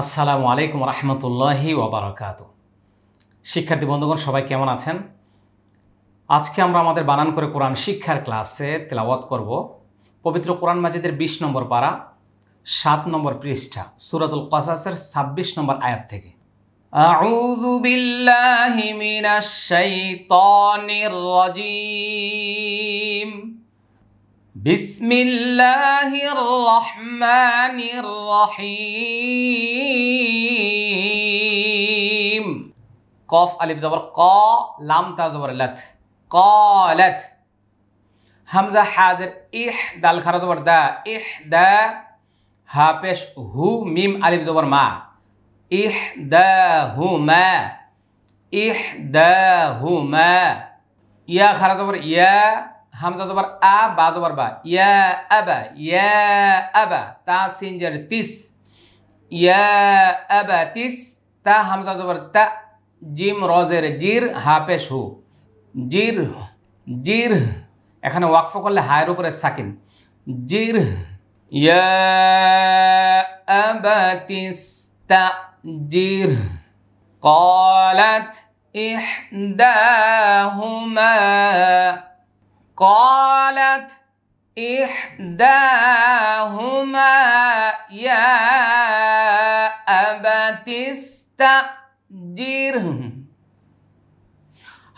আসসালামু আলাইকুম রহমতুল্লাহি ওবরাকাত শিক্ষার্থী বন্ধুগণ সবাই কেমন আছেন আজকে আমরা আমাদের বানান করে কোরআন শিক্ষার ক্লাসে তেলাওয়াত করব পবিত্র কোরআন মাজিদের ২০ নম্বর পাড়া সাত নম্বর পৃষ্ঠা সুরাতুল কাসাসের ২৬ নম্বর আয়াত থেকে أعوذ بالله من الشيطان الرجيم بسم الله الرحمن الرحيم قاف ألف زبر قا لام تا زبر لت قالت همزة حاضر إح دال خرا زبر دا إح دا ها پیش هو ميم ألف زبر ما إح دا ما إح دا ما يا خرا زبر يا হামজা জবর আ বা জবর বা ইয়া আবা ইয়া আবা তা সিনজার তিস ইয়া আবা তিস তা হামজা জবর তা জিম রজের জির হাপেশ হু জির জির এখানে ওয়াকফ করলে হায়ের উপরে সাকিন জির ইয়া তিস তা জির قالت إحداهما قالت إحداهما يا أبت استأجره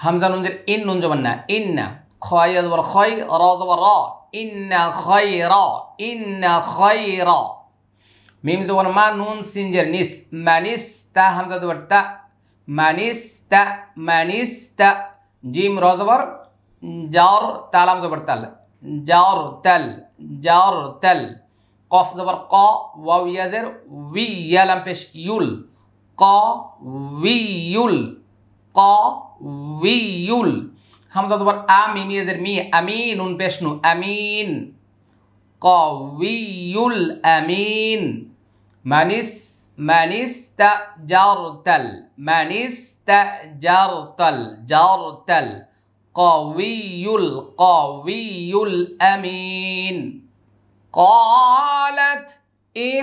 হামজা নুনজের ইন নুন জবান না ইন না খয় জবর খয় র জবর র ইন না খয় র ইন না খয় র মিম জবর মা নুন সিনজের নিস মানিস তা হামজা জবর তা মানিস তা মানিস তা জিম র জর তালাম জবর তাল জর তাল জর তাল কফ জবর ক ওয়াও ইয়াজের উই ইয়ালাম পেশ ইউল ক উইউল ক উইউল হামজা জবর আ মিম ইয়াজের মি আমিন উন পেশ নু আমিন ক কউইউল আমিন মানিস মানিস মানিস তা তা জর জর মানিস্তাজারতাল জর জারতাল القوي القوي الأمين قالت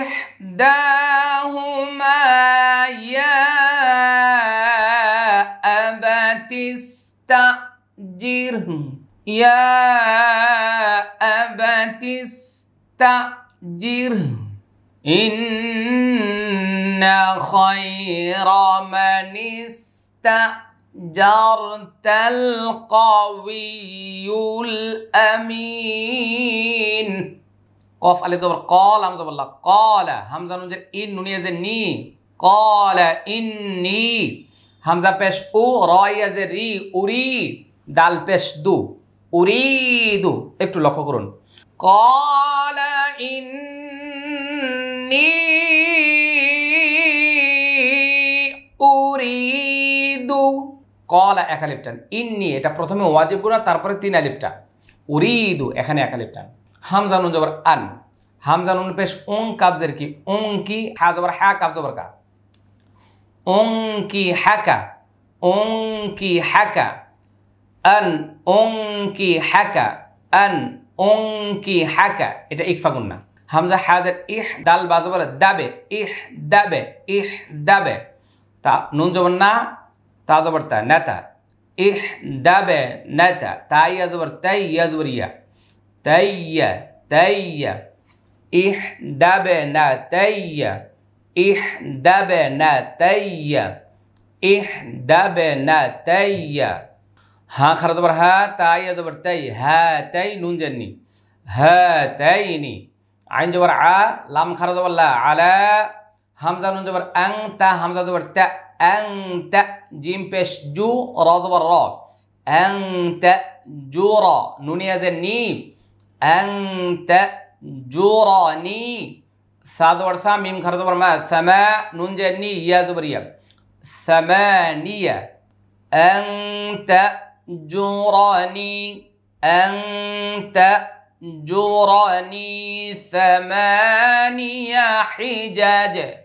إحداهما يا أبت استأجره يا أبت استأجره إن خير من استأجره جرت القوي الأمين কফ আলিফ জবর কল হামজা বললা কল হামজা নুন জের ইন নুনিয়া জের নি কল ইন্নি হামজা পেশ উ রয়া জের রি উরি দাল পেশ দু উরিদু একটু লক্ষ্য করুন কল ইন্নি কলা এক আলিফ ইন্নি এটা প্রথমে ওয়াজিব গুণা তারপরে তিন আলিফ উরিদু এখানে এক আলিফ টান হামজানুন জবর আন হামজানুন পেশ ওং কাবজের কি ওং কি হা জবর হা কাব জবর কা ওং কি হ্যাকা ওং কি হ্যাকা আন ওং কি হ্যাকা আন ওং কি হ্যাকা এটা ফাগুন না হামজা হাজের ইহ দাল বাজবর দাবে ইহ দাবে ইহ দাবে তা নুন জবর না تا زبر تا نتا احدب نتا تاي زبر تي زبر يا تي تي احدبنا تي احدبنا تي احدبنا تي ها خرد بر ها تاي زبر تي هاتي نون جني ها هاتيني عين جبر ع لام خرد ولا على همزة نون جبر أنت همزة جبر تأ أنت جيم بيش جو راز زبر را أنت جورا نون يزني أنت جوراني ساد زبر ثا ميم خرد زبر ما ثما نون جني يا زبريا ثمانية أنت جوراني أنت جوراني ثمانية حجاج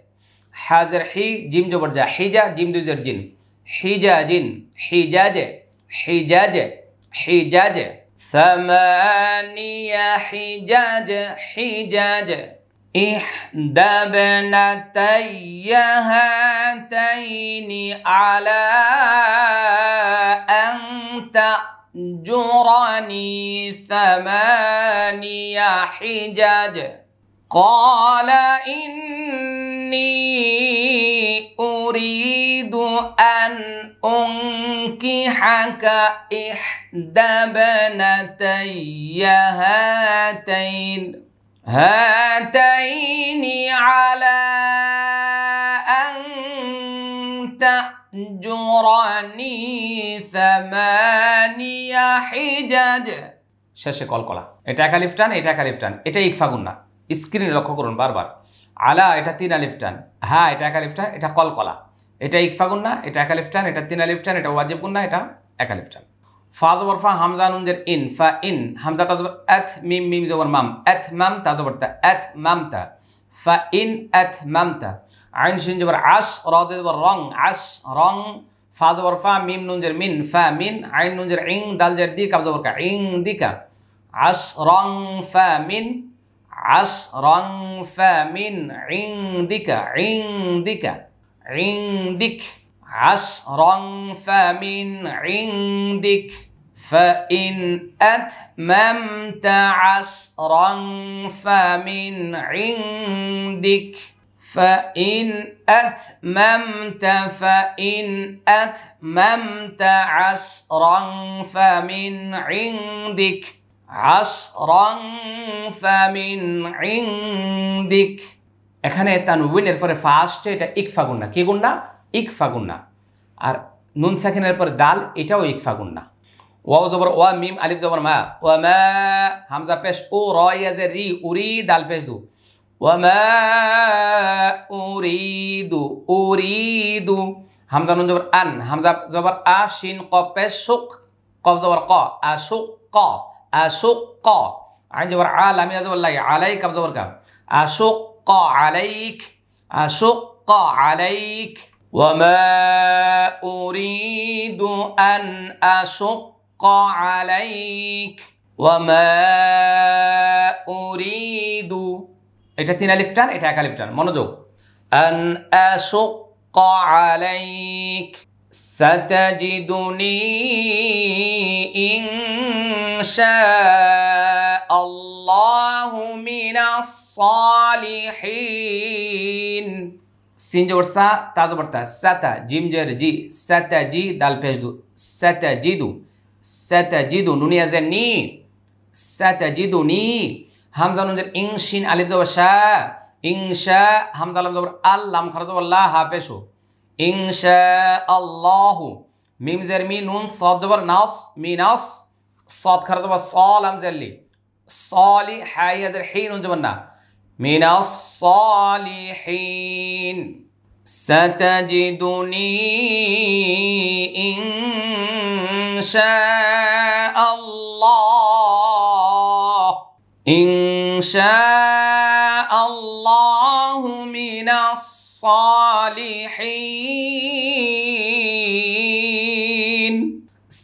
حاضر حي جيم جو برجا حيجا جيم دو زر جن حجاج حجاج حجاج حجاج ثمانية حجاج حجاج إحدى بنتي هاتين على أن تأجرني ثمانية حجاج قال إني أريد أن أنكحك إحدى بنتي هاتين هاتين على أن تأجرني ثماني حجج শেষে কল কলা এটা একালিফ টান এটা একালিফ টান এটা ইকফাগুন না স্ক্রিনে লক্ষ্য করুন বারবার আলা এটা তিন আলিফটান হ্যাঁ এটা এক আলিফ এটা কলকলা এটা ইকফাগুন্না এটা এক আলিফ এটা তিন আলিফটান টান এটা ওয়াজিবগুন্না এটা এক আলিফ টান ফা হামজা নুনজের ইন ফা ইন হামজা তাজবর এথ মিম মিম জবর মাম এথ মাম তাজবর তা এথ মাম তা ফা ইন এথ মাম তা আইন শিন জবর আস র জবর রং আস রং ফা ফা মিম নুনজের মিন ফা মিন আইন নুনজের ইং দাল জের দি কাব কা ইং দি কা আস রং ফা মিন عصرا فمن عندك عندك عندك عصرا فمن عندك فإن أتممت عصرا فمن عندك فإن أتممت فإن أتممت عصرا فمن عندك আসরং ফামিন ইংদিক এখানে তানউইনের পরে ফা এটা ইক ইকফা না কি না ইক ইকফা না আর নুন সাকিনের পর দাল এটাও ইকফা না ওয়াও জবর ওয়া মিম আলিফ জবর মা ওয়া মা হামজা পেশ ও র যে রি উরি দাল পেশ দু ওয়া মা উরিদু উরিদু হামজা নুন জবর আন হামজা জবর আ শিন ক পেশ সুক কফ জবর ক আ আশুক ক আসোক আইন জবর আল আমি আজবল্লাহ আলাইক আবজবর কা আসোক আলাইক আসোক আলাইক وما أريد أن أشق عليك وما أريد এটা তিন আলিফ টান এটা এক আলিফ মনোযোগ أن أشق عليك ستجدني إن شاء الله من الصالحين سين جبر سا تا جبر تا ستا جيم جر جي ستا جي دال پیش دو ستا جي دو ستا جي دو نوني ازر ني ستا جي دو ني همزة نونجر إن شين علف زبر شا إن شا همزة لم زبر اللهم خرد والله ها پیش ہو ইংশা আল্লাহ মিমজের মি নুন সব জবর নাস মি নাস সদ খারাপ জবর হাই আজের হেই নুন জবর না মিনাস সলিহীন ستجدني إن شاء الله إن شاء الله من الصالحين সালিহীন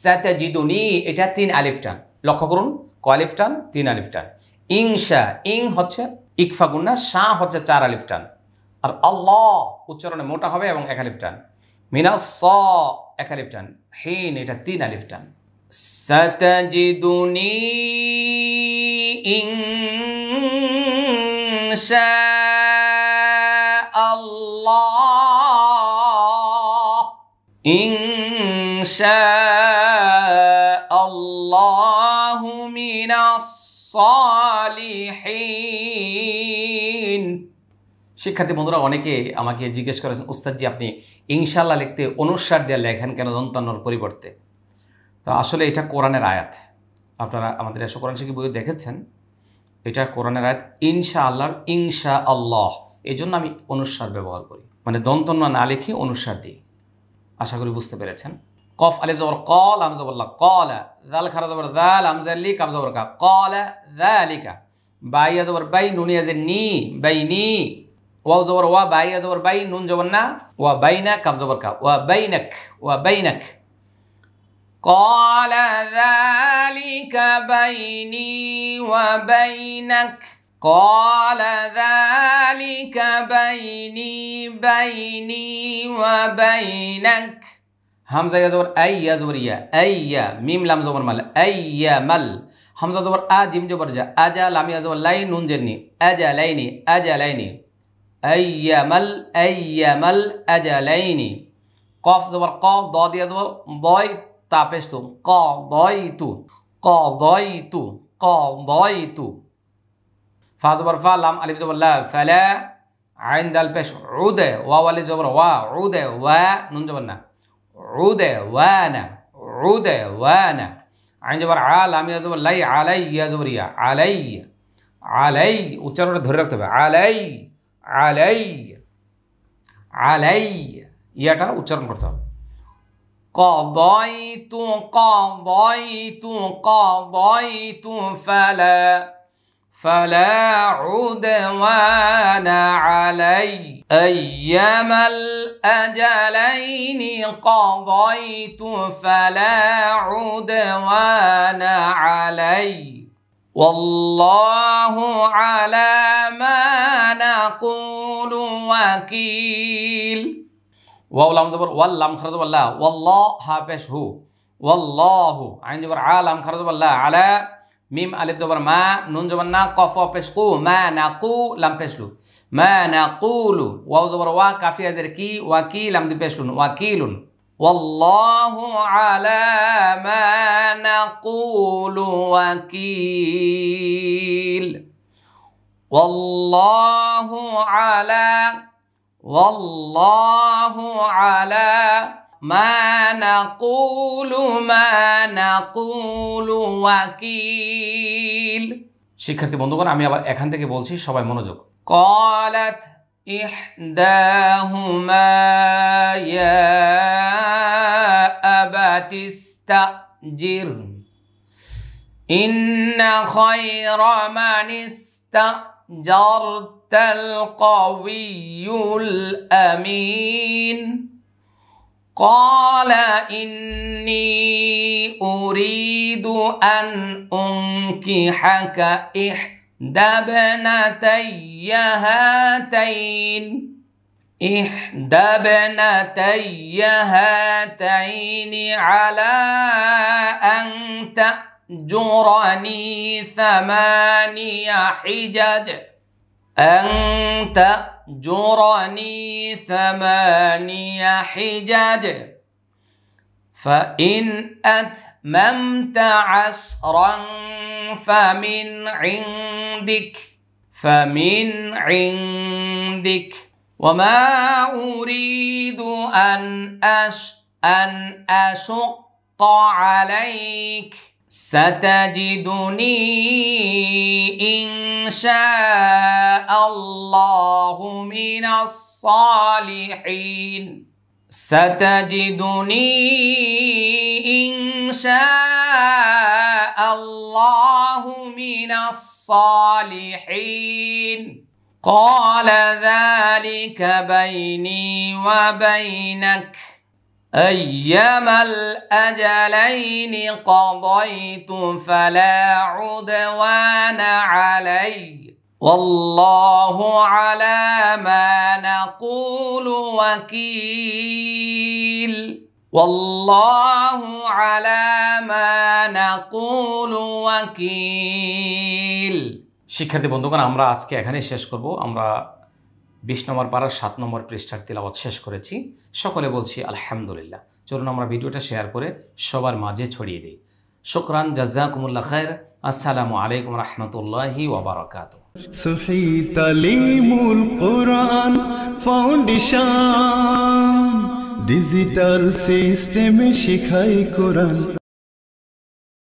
সাতাজিদুনি এটা তিন আলিফ লক্ষ্য করুন ক আলিফ তিন আলিফটান টান ইংশা ইং হচ্ছে ইকফাগুনা গুন্না শাহ হচ্ছে চার আলিফটান আর আল্লাহ উচ্চারণে মোটা হবে এবং এক আলিফ টান মিনা স এক আলিফ টান এটা তিন আলিফটান টান ইং إن شاء إن শিক্ষার্থী বন্ধুরা অনেকে আমাকে জিজ্ঞেস করেছেন জি আপনি ইনশাল্লাহ লিখতে অনুসার দিয়ে লেখেন কেন দন্তান্নর পরিবর্তে তো আসলে এটা কোরআনের আয়াত আপনারা আমাদের এসব কোরআন শিখি বই দেখেছেন এটা কোরআনের আয়াত ইনশা আল্লাহর ইনশা আল্লাহ এই জন্য আমি অনুসার ব্যবহার করি মানে দন্তন্য না লিখে অনুসার দিই আশা করি বুঝতে পেরেছেন কফ আলিফ জবর কল আমজাবল্লা কলা জাল খারা জবর জাল লি কাফ জবর কা কলা জালিকা বাইয়া জবর বাই নুনিয়া যে নি বাইনি নি ওয়াও জবর ওয়া বাইয়া জবর বাই নুন জবর না ওয়া বাইনা কাফ জবর কা ওয়া বাইনাক ওয়া বাইনাক قال বাইনি ওয়া বাইনাক قال ذلك بيني بيني وبينك হামজা ইয়াজবর আইয়া জবর ইয়া আইয়া মিম লাম জবর মাল আইয়া মাল হামজা জবর আ জিম জবর যা আজা লাম ইয়া জবর লাই নুন জেননি আজা লাইনি আজা লাইনি আইয়া মাল আইয়া মাল আজা লাইনি কফ জবর ক দ দিয়া জবর দয় তাপেস্তু ক দয় তু ক দয় তু ক দয় তু ফা জবর ফা লাম আলিফ জবর লা ফালা আইন দাল পেশ উদে ওয়া আলিফ জবর ওয়া উদে ওয়া নুন জবর না উদে ওয়া না উদে ওয়া না আইন জবর আ লাম ইয়া জবর লাই আলাই ইয়া জবর ইয়া আলাই আলাই উচ্চারণটা ধরে রাখতে হবে আলাই আলাই আলাই ইয়াটা উচ্চারণ করতে হবে قضيت قضيت قضيت فلا فلا عدوان علي أيما الأجلين قضيت فلا عدوان علي والله على ما نقول وكيل واللام لام زبر والله خرج والله والله ها هو والله عند بر عالم خرج والله على ميم الف زبر ما نون زبر نا قفو واو ما نقو لم بشلو ما نقول واو زبر وا كافي ازر کی لم دي بشلون لون والله على ما نقول وكيل والله على والله على ما نقول ما نقول وكيل শিক্ষার্থী বন্ধুগণ আমি আবার এখান থেকে বলছি সবাই মনোযোগ قالت إحداهما يا أبت استأجر إن خير من استأجرت القوي الأمين قال إني أريد أن أنكحك إحدى ابنتي هاتين إحدى ابنتي هاتين على أن تأجرني ثماني حجج أن تأجرني ثماني حجج فإن أتممت عسرا فمن عندك فمن عندك وما أريد أن أش أن أشق عليك ستجدني إن شاء الله من الصالحين ستجدني إن شاء الله من الصالحين قال ذلك بيني وبينك أيما الأجلين قضيت فلا عدوان علي والله على ما نقول وكيل والله على ما نقول وكيل শিক্ষার্থী বন্ধুগণ আমরা আজকে এখানেই শেষ করব আমরা বিশ নম্বর পাড়ার সাত নম্বর পৃষ্ঠার তিলাবত শেষ করেছি সকলে বলছি আলহামদুলিল্লাহ চলুন আমরা ভিডিওটা শেয়ার করে সবার মাঝে ছড়িয়ে দিই শুকরান জাজাকুমুল্লা খায়ের আসসালামু আলাইকুম রহমতুল্লাহি ওবরাকাত ডিজিটাল সিস্টেমে শেখাই কোরআন